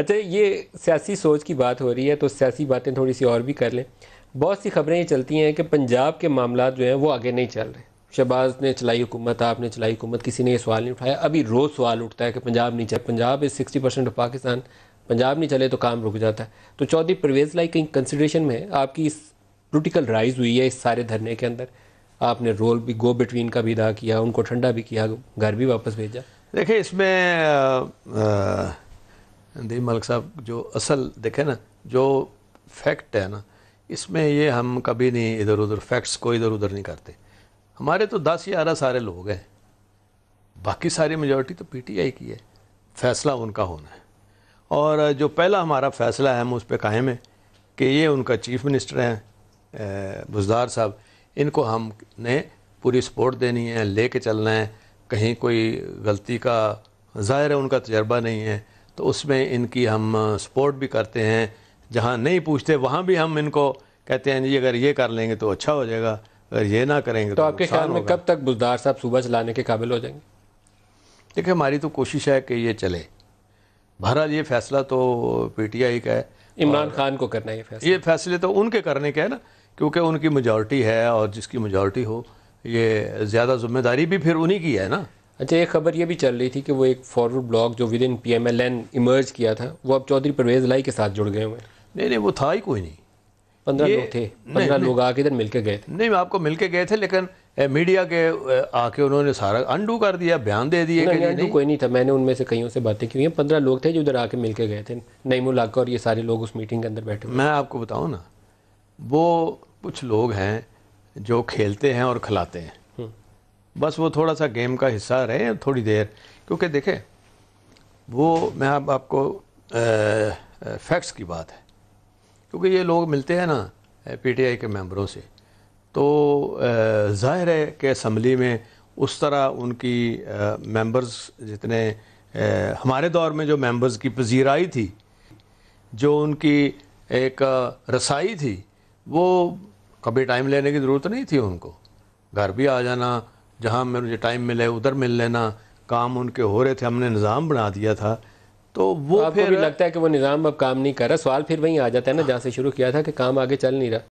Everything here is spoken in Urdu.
اچھا یہ سیاسی سوچ کی بات ہو رہی ہے تو سیاسی باتیں تھوڑی سی اور بھی کر لیں بہت سی خبریں یہ چلتی ہیں کہ پنجاب کے معاملات جو ہیں وہ آگے نہیں چل رہے شہباز نے چلائی حکومت آپ نے چلائی حکومت کسی نے یہ سوال نہیں اٹھایا ابھی روز سوال اٹھتا ہے کہ پنجاب نہیں چلے Punjab is sixty percent of Pakistan Punjab نہیں چلے تو کام رک جاتا ہے تو چودھری پرویز لائی کہیں کنسیڈریشن میں ہے آپ کی اس پولیٹیکل رائز ہوئی ہے اس سارے دھرنے کے اندر آپ نے رول بھی گو بٹوین کا بھی ادا کیا ان کو ٹھنڈا بھی کیا گھر بھی واپس بھیجا دیکھیں اس میں دی ملک صاحب جو اصل دیکھیں نا جو فیکٹ ہے نا اس میں یہ ہم کبھی نہیں ادھر ادھر فیکٹس کو ادھر ادھر نہیں کرتے ہمارے تو دس گیارہ سارے لوگ ہیں باقی ساری میجورٹی تو پی ٹی آئی کی ہے فیصلہ ان کا ہونا ہے اور جو پہلا ہمارا فیصلہ ہے ہم اس پہ قائم ہیں کہ یہ ان کا چیف منسٹر ہیں بزدار صاحب ان کو ہم نے پوری سپورٹ دینی ہے لے کے چلنا ہے کہیں کوئی غلطی کا ظاہر ہے ان کا تجربہ نہیں ہے تو اس میں ان کی ہم سپورٹ بھی کرتے ہیں جہاں نہیں پوچھتے وہاں بھی ہم ان کو کہتے ہیں جی اگر یہ کر لیں گے تو اچھا ہو جائے گا اگر یہ نہ کریں گے تو آپ کے خیال میں کب تک بزدار صاحب صوبہ چلانے کے قابل ہو جائیں گے دیکھیں ہماری تو کوشش ہے کہ یہ چلے بہرحال یہ فیصلہ تو پی ٹی آئی کا ہے عمران خان کو کرنا ہے یہ فیصلے تو ان کے کرنے کے ہیں نا کیونکہ ان کی میجورٹی ہے اور جس کی میجورٹی ہو یہ زیادہ ذمہ داری بھی پھر انہی کی ہے نا اچھا ایک خبر یہ بھی چل رہی تھی کہ وہ ایک فارورڈ بلاک جو ان P M L N emerge کیا تھا وہ اب چودھری پرویز لائی کے ساتھ جڑ گئے ہوئے ہیں نہیں نہیں وہ تھا ہی کوئی نہیں پندرہ لوگ تھے پندرہ لوگ آ کے ادھر مل کے گئے تھے نہیں آپ کو مل کے گئے تھے لیکن میڈیا کے آ کے انہوں نے سارا انڈو کر دیا بیان دے دیے کوئی نہیں تھا میں نے ان میں سے کئیوں سے باتیں کی ہوئی ہیں پندرہ لوگ تھے جو ادھر آ کے مل کے گئے تھے نئی ملاقہ اور یہ سارے لوگ اس میٹنگ کے اندر بیٹھے میں آپ کو بتاؤں نا وہ کچھ لوگ ہیں جو کھیلتے ہیں اور کھلاتے ہیں بس وہ تھوڑا سا گیم کا حصہ رہے تھوڑی دیر کیونکہ دیکھیں وہ میں اب آپ کو فیکس کی بات ہے کیونکہ یہ لوگ ملتے ہیں نا پی ٹی آئی کے ممبروں سے تو ظاہر ہے کہ اسمبلی میں اس طرح ان کی ممبرز جتنے ہمارے دور میں جو ممبرز کی پذیرائی تھی جو ان کی ایک رسائی تھی وہ کبھی ٹائم لینے کی ضرورت نہیں تھی ان کو گھر بھی آ جانا جہاں میں مجھے ٹائم ملے ادھر مل لینا کام ان کے ہو رہے تھے ہم نے نظام بنا دیا تھا تو وہ آپ کو بھی لگتا ہے کہ وہ نظام اب کام نہیں کر رہا سوال پھر وہیں آ جاتا ہے نا جہاں سے شروع کیا تھا کہ کام آگے چل نہیں رہا